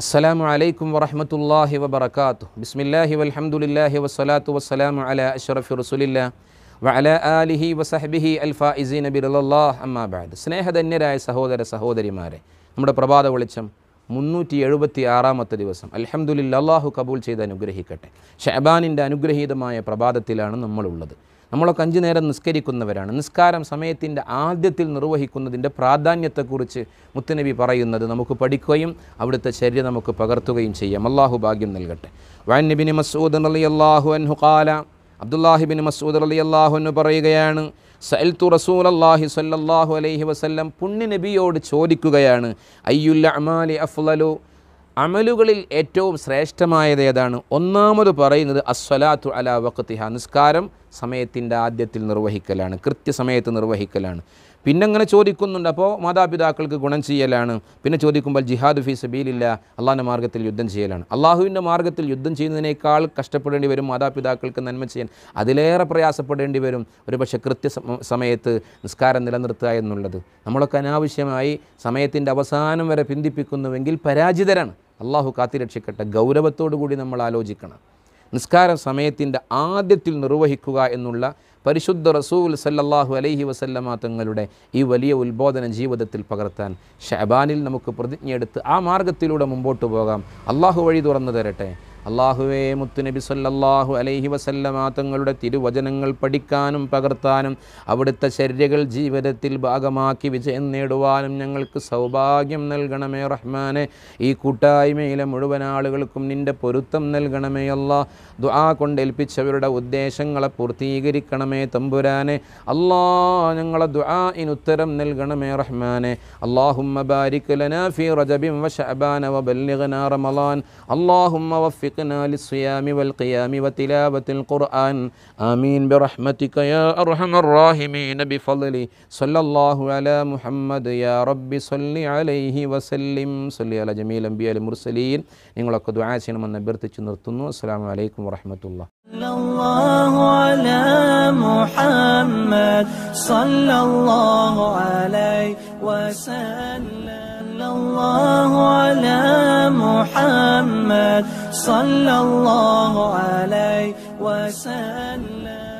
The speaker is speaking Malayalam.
അസ്സലാമു അലൈക്കും വറഹമത്തല്ലാഹി വബർക്കാത്തു ബിസ്മില്ലാഹി വൽഹമുല്ലാഹി വസ്സലാത്തു വസ്സലാമു അല അഷറഫി റസുലില്ല വഅല ആലിഹി വസഹബിഹി അൽഫാഇസി നബിറുല്ലാഹ് അമ്മാബാദ് സ്നേഹധന്യരായ സഹോദര സഹോദരിമാരെ നമ്മുടെ പ്രഭാത വെളിച്ചം മുന്നൂറ്റി എഴുപത്തി ആറാമത്തെ ദിവസം അലഹമുല്ല അള്ളാഹു കബൂൽ ചെയ്ത് അനുഗ്രഹിക്കട്ടെ ഷഹബാനിൻ്റെ അനുഗ്രഹീതമായ പ്രഭാതത്തിലാണ് നമ്മളുള്ളത് നമ്മളൊക്കെ അഞ്ചു നേരം നിസ്കരിക്കുന്നവരാണ് നിസ്കാരം സമയത്തിൻ്റെ ആദ്യത്തിൽ നിർവഹിക്കുന്നതിൻ്റെ പ്രാധാന്യത്തെക്കുറിച്ച് മുത്തനബി പറയുന്നത് നമുക്ക് പഠിക്കുകയും അവിടുത്തെ ശരീരം നമുക്ക് പകർത്തുകയും ചെയ്യാം അള്ളാഹു ഭാഗ്യം നൽകട്ടെ വൈനബിൻ മസൂദ് അലി അള്ളാഹു അൻഹു കാല അബ്ദുല്ലാഹിബിൻ മസൂദ് അലി അള്ളാഹുന്ന് പറയുകയാണ് സൽത്തു റസൂൽ അള്ളാഹി സല്ലാഹു അലൈഹി വസ്ല്ലം പുണ്യ നബിയോട് ചോദിക്കുകയാണ് അയ്യുല്ല അമാലി അഫ്ലലു അമലുകളിൽ ഏറ്റവും ശ്രേഷ്ഠമായത് ഏതാണ് ഒന്നാമത് പറയുന്നത് അസ്വലാത്തു അല വക്കത്തിഹ നിസ്കാരം സമയത്തിൻ്റെ ആദ്യത്തിൽ നിർവഹിക്കലാണ് കൃത്യസമയത്ത് നിർവഹിക്കലാണ് പിന്നെ അങ്ങനെ ചോദിക്കുന്നുണ്ട് അപ്പോൾ മാതാപിതാക്കൾക്ക് ഗുണം ചെയ്യലാണ് പിന്നെ ചോദിക്കുമ്പോൾ ജിഹാദ് ഫി സബീലില്ല അള്ളാഹിൻ്റെ മാർഗ്ഗത്തിൽ യുദ്ധം ചെയ്യലാണ് അള്ളാഹുവിൻ്റെ മാർഗ്ഗത്തിൽ യുദ്ധം ചെയ്യുന്നതിനേക്കാൾ കഷ്ടപ്പെടേണ്ടി വരും മാതാപിതാക്കൾക്ക് നന്മ ചെയ്യാൻ അതിലേറെ പ്രയാസപ്പെടേണ്ടി വരും ഒരുപക്ഷെ കൃത്യ സമയത്ത് നിസ്കാരം നിലനിർത്തുക എന്നുള്ളത് നമ്മളൊക്കെ അനാവശ്യമായി സമയത്തിൻ്റെ അവസാനം വരെ പിന്തിപ്പിക്കുന്നുവെങ്കിൽ പരാജിതരാണ് അള്ളാഹു കാത്തിരക്ഷിക്കട്ടെ ഗൗരവത്തോടു കൂടി നമ്മൾ ആലോചിക്കണം നിസ്കാര സമയത്തിൻ്റെ ആദ്യത്തിൽ നിർവഹിക്കുക എന്നുള്ള പരിശുദ്ധ റസൂൽ സല്ലല്ലാഹു അലൈഹി വസല്ലമ തങ്ങളുടെ ഈ വലിയ ഉത്ബോധന ജീവിതത്തിൽ പകർത്താൻ ഷബാനിൽ നമുക്ക് പ്രതിജ്ഞയെടുത്ത് ആ മാർഗത്തിലൂടെ മുമ്പോട്ട് പോകാം അള്ളാഹു വഴി തുറന്നു തരട്ടെ അള്ളാഹുവേ മുത്തുനബി സല്ലാഹു അലൈഹി വസല്ലമാ തങ്ങളുടെ തിരുവചനങ്ങൾ പഠിക്കാനും പകർത്താനും അവിടുത്തെ ശരീരകൾ ജീവിതത്തിൽ ഭാഗമാക്കി വിജയം നേടുവാനും ഞങ്ങൾക്ക് സൗഭാഗ്യം നൽകണമേ റഹ്മാനെ ഈ കൂട്ടായ്മയിലെ മുഴുവൻ ആളുകൾക്കും നിൻ്റെ പൊരുത്തം നൽകണമേ അല്ലാ ദുആ കൊണ്ടേൽപ്പിച്ചവരുടെ ഉദ്ദേശങ്ങളെ പൂർത്തീകരിക്കണമേ തമ്പുരാനെ അല്ലാ ഞങ്ങളെ ദ്വാ ഉത്തരം നൽകണമേ റഹ്മാനെ അള്ളാഹുമ്മ ബാരിക് ലനാ ഫീ റജബിൻ വ ശഅബാന ബല്ലിഗ്നാ റമളാൻ അള്ളാഹുമ്മ വഫിഖ് وفقنا للصيام والقيام وتلاوة القرآن آمين برحمتك يا أرحم الراحمين بفضل صلى الله على محمد يا رب صل عليه وسلم صل على جميع الأنبياء المرسلين നിങ്ങളൊക്കെ ദുആ نبرت അഭ്യർത്ഥിച്ച് നിർത്തുന്നു അസ്സാം വലൈക്കും വറഹമത്തുള്ള الله على محمد صلى الله عليه وسلم الله على محمد صلى الله عليه وسلم